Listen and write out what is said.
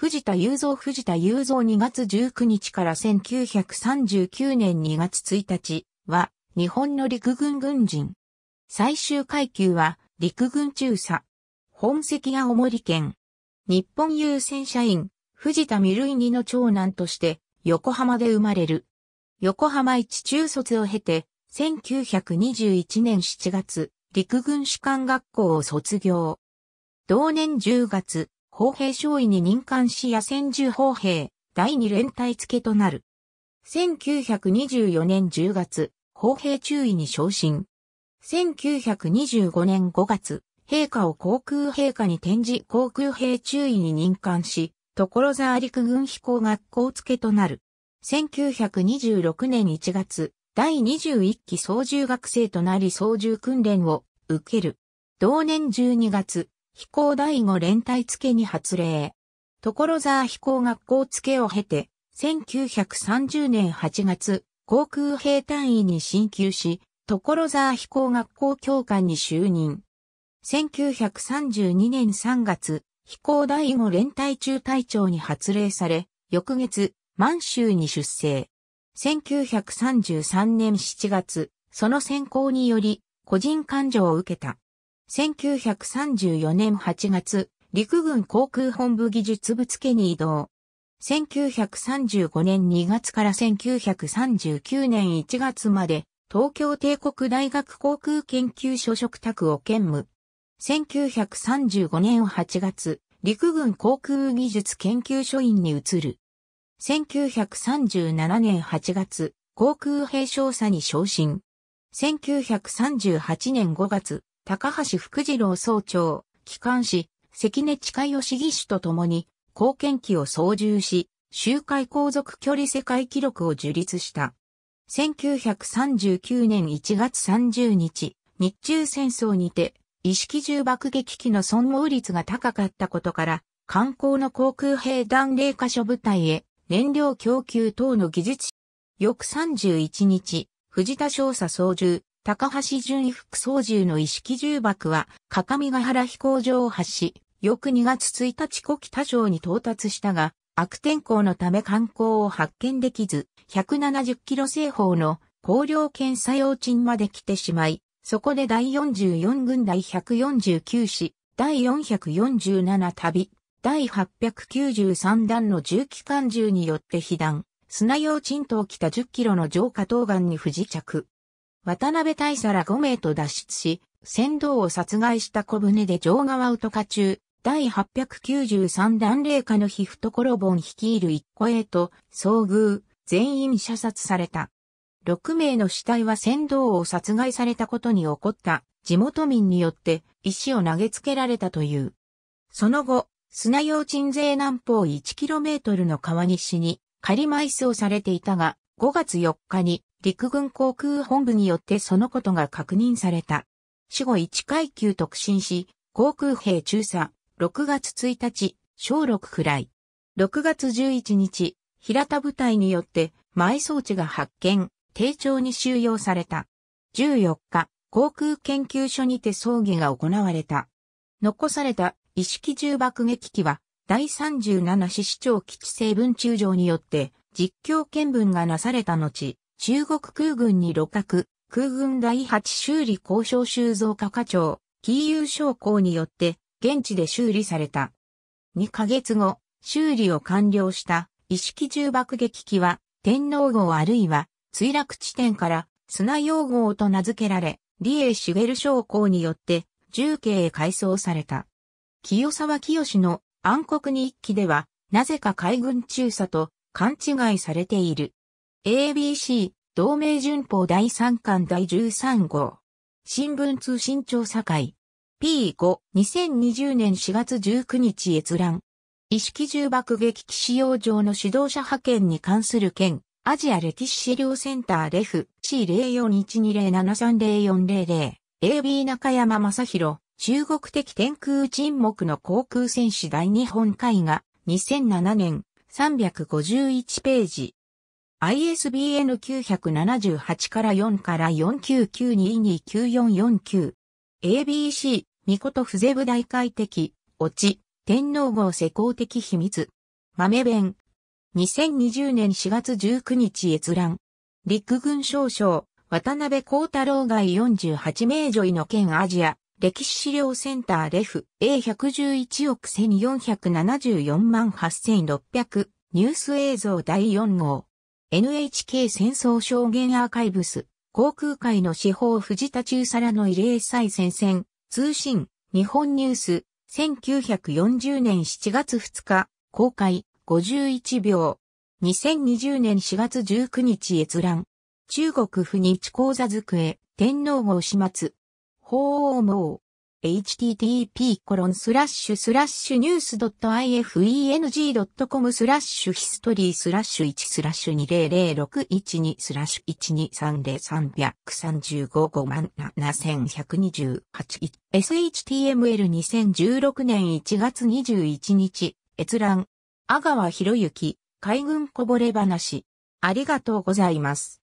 藤田雄三藤田雄三2月19日から1939年2月1日は日本の陸軍軍人。最終階級は陸軍中佐。本籍が青森県。日本優先社員、藤田未類二の長男として横浜で生まれる。横浜一中卒を経て、1921年7月、陸軍士官学校を卒業。同年10月、砲兵少尉に任官し野戦銃砲兵第二連隊付となる。1924年10月、砲兵中尉に昇進。1925年5月、陛下を航空陛下に転じ航空兵中尉に任官し、所沢陸軍飛行学校付となる。1926年1月、第21期操縦学生となり操縦訓練を受ける。同年12月、飛行第五連隊付に発令。所沢飛行学校付を経て、1930年8月、航空兵隊員に進級し、所沢飛行学校教官に就任。1932年3月、飛行第五連隊中隊長に発令され、翌月、満州に出征。1933年7月、その選考により、個人感情を受けた。1934年8月、陸軍航空本部技術部付に移動。1935年2月から1939年1月まで、東京帝国大学航空研究所職宅を兼務。1935年8月、陸軍航空技術研究所員に移る。1937年8月、航空兵少佐に昇進。1938年5月、高橋福次郎総長、機関士、関根近義義士と共に、貢献機を操縦し、周回航続距離世界記録を樹立した。1939年1月30日、日中戦争にて、意識重爆撃機の損耗率が高かったことから、観光の航空兵団霊箇所部隊へ、燃料供給等の技術。翌31日、藤田少佐操縦、高橋淳衣副操縦の意識重爆は、各務原飛行場を発し、翌2月1日古北省に到達したが、悪天候のため観光を発見できず、170キロ西方の高量検査用鎮まで来てしまい、そこで第44軍第149師、第447旅、第893弾の重機関銃によって被弾、砂用鎮頭北10キロの上下東岸に不時着。渡辺大佐ら5名と脱出し、船頭を殺害した小舟で城川ウトカ中、第893弾霊下の皮ろ本率いる一個へと遭遇、全員射殺された。6名の死体は船頭を殺害されたことに起こった地元民によって石を投げつけられたという。その後、砂用鎮税南方1トルの川西に仮埋葬されていたが、5月4日に陸軍航空本部によってそのことが確認された。死後1階級特進し、航空兵中佐、6月1日、小6くらい。6月11日、平田部隊によって埋葬地が発見、丁重に収容された。14日、航空研究所にて葬儀が行われた。残された意識重爆撃機は、第37師市長基地成分中将によって実況見分がなされた後、中国空軍に六角、空軍第8修理交渉収蔵課課長、金融将校によって、現地で修理された。2ヶ月後、修理を完了した、一式重爆撃機は、天皇号あるいは、墜落地点から、砂用号と名付けられ、李シュ永ル将校によって、重慶へ改装された。清沢清の暗黒日記では、なぜか海軍中佐と勘違いされている。ABC 同盟順法第3巻第13号。新聞通信調査会。P5、2020年4月19日閲覧。意識重爆撃機使用上の指導者派遣に関する件、アジア歴史資料センターレフ c 0 4 1 2 0 7 3 0 4 0 0 AB 中山正宏、中国的天空沈黙の航空戦士大日本海が2007年351ページ。ISBN 978から4から499229449。ABC、ミコトフゼブ大会的、オチ、天皇号施工的秘密。豆弁。2020年4月19日閲覧。陸軍少将、渡辺幸太郎外48名女医の県アジア、歴史資料センターレフ A111 億1474万8600、ニュース映像第4号。NHK 戦争証言アーカイブス、航空界の司法藤田中皿の慰霊祭戦線、通信、日本ニュース、1940年7月2日、公開、51秒。2020年4月19日閲覧。中国不日講座机、天皇号始末。法王網。http://news.ifeng.com スラッシュヒストリースラッシュ1スラッシュ200612スラッシュ1230335 57128 SHTML2016 年1月21日閲覧阿川博之海軍こぼれ話ありがとうございます。